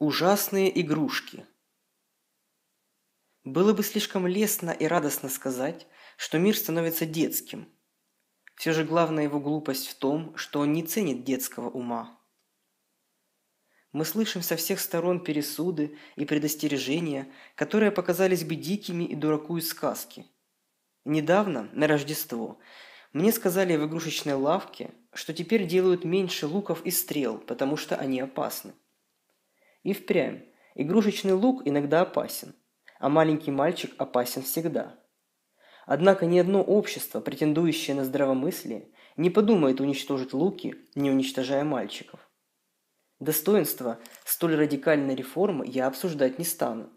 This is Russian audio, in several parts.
Ужасные игрушки. Было бы слишком лестно и радостно сказать, что мир становится детским. Все же главная его глупость в том, что он не ценит детского ума. Мы слышим со всех сторон пересуды и предостережения, которые показались бы дикими и дураку из сказки. Недавно, на Рождество, мне сказали в игрушечной лавке, что теперь делают меньше луков и стрел, потому что они опасны. И впрямь, игрушечный лук иногда опасен, а маленький мальчик опасен всегда. Однако ни одно общество, претендующее на здравомыслие, не подумает уничтожить луки, не уничтожая мальчиков. Достоинство столь радикальной реформы я обсуждать не стану.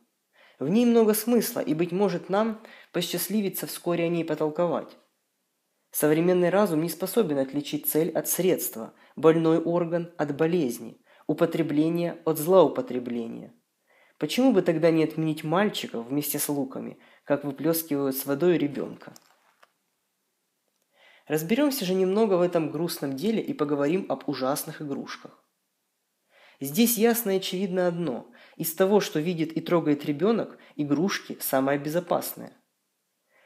В ней много смысла, и, быть может, нам посчастливится вскоре о ней потолковать. Современный разум не способен отличить цель от средства, больной орган от болезни, употребление от злоупотребления. Почему бы тогда не отменить мальчиков вместе с луками, как выплескивают с водой ребенка? Разберемся же немного в этом грустном деле и поговорим об ужасных игрушках. Здесь ясно и очевидно одно – из того, что видит и трогает ребенок, игрушки – самое безопасное.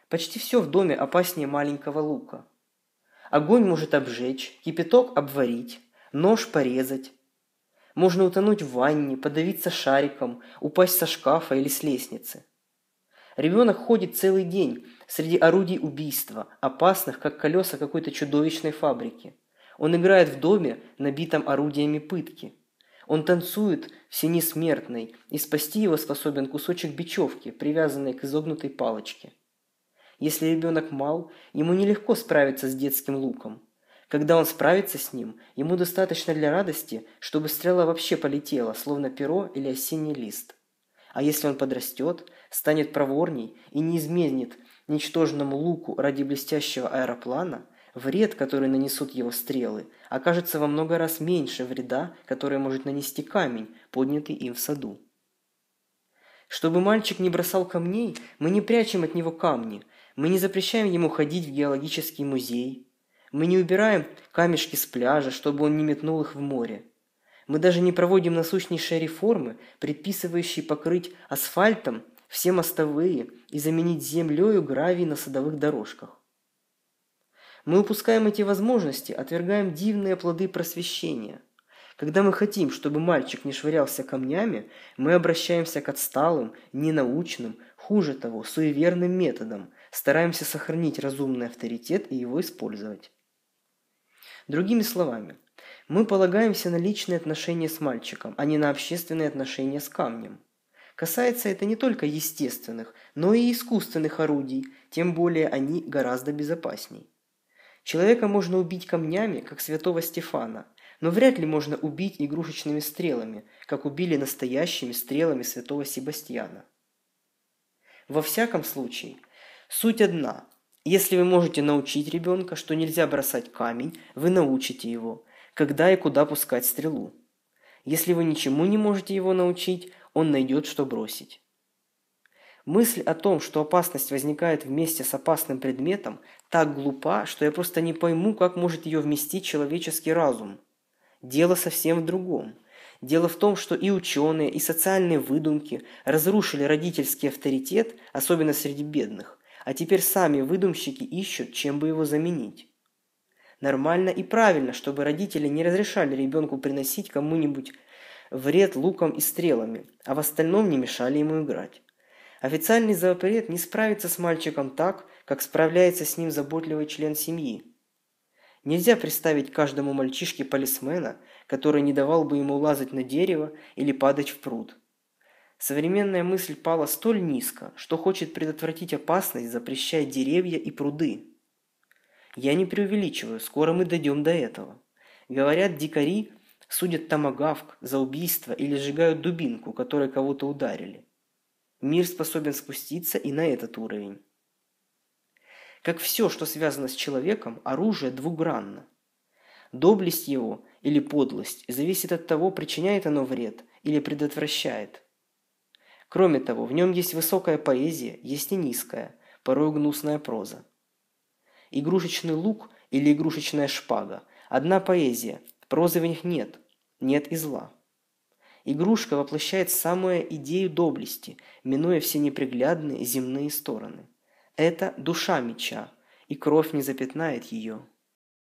Почти все в доме опаснее маленького лука. Огонь может обжечь, кипяток обварить, нож порезать, можно утонуть в ванне, подавиться шариком, упасть со шкафа или с лестницы. Ребенок ходит целый день среди орудий убийства, опасных, как колеса какой-то чудовищной фабрики. Он играет в доме, набитом орудиями пытки. Он танцует в сине смертной, и спасти его способен кусочек бечевки, привязанный к изогнутой палочке. Если ребенок мал, ему нелегко справиться с детским луком. Когда он справится с ним, ему достаточно для радости, чтобы стрела вообще полетела, словно перо или осенний лист. А если он подрастет, станет проворней и не изменит ничтожному луку ради блестящего аэроплана, вред, который нанесут его стрелы, окажется во много раз меньше вреда, который может нанести камень, поднятый им в саду. Чтобы мальчик не бросал камней, мы не прячем от него камни, мы не запрещаем ему ходить в геологический музей, мы не убираем камешки с пляжа, чтобы он не метнул их в море. Мы даже не проводим насущнейшие реформы, предписывающие покрыть асфальтом все мостовые и заменить землею гравий на садовых дорожках. Мы упускаем эти возможности, отвергаем дивные плоды просвещения. Когда мы хотим, чтобы мальчик не швырялся камнями, мы обращаемся к отсталым, ненаучным, хуже того, суеверным методам, стараемся сохранить разумный авторитет и его использовать. Другими словами, мы полагаемся на личные отношения с мальчиком, а не на общественные отношения с камнем. Касается это не только естественных, но и искусственных орудий, тем более они гораздо безопасней. Человека можно убить камнями, как святого Стефана, но вряд ли можно убить игрушечными стрелами, как убили настоящими стрелами святого Себастьяна. Во всяком случае, суть одна – если вы можете научить ребенка, что нельзя бросать камень, вы научите его, когда и куда пускать стрелу. Если вы ничему не можете его научить, он найдет, что бросить. Мысль о том, что опасность возникает вместе с опасным предметом, так глупа, что я просто не пойму, как может ее вместить человеческий разум. Дело совсем в другом. Дело в том, что и ученые, и социальные выдумки разрушили родительский авторитет, особенно среди бедных. А теперь сами выдумщики ищут, чем бы его заменить. Нормально и правильно, чтобы родители не разрешали ребенку приносить кому-нибудь вред луком и стрелами, а в остальном не мешали ему играть. Официальный запрет не справится с мальчиком так, как справляется с ним заботливый член семьи. Нельзя представить каждому мальчишке полисмена, который не давал бы ему лазать на дерево или падать в пруд – Современная мысль пала столь низко, что хочет предотвратить опасность, запрещая деревья и пруды. Я не преувеличиваю, скоро мы дойдем до этого. Говорят, дикари судят тамагавк за убийство или сжигают дубинку, которой кого-то ударили. Мир способен спуститься и на этот уровень. Как все, что связано с человеком, оружие двугранно. Доблесть его или подлость зависит от того, причиняет оно вред или предотвращает. Кроме того, в нем есть высокая поэзия, есть и низкая, порой гнусная проза. Игрушечный лук или игрушечная шпага – одна поэзия, прозы в них нет, нет и зла. Игрушка воплощает самую идею доблести, минуя все неприглядные земные стороны. Это душа меча, и кровь не запятнает ее.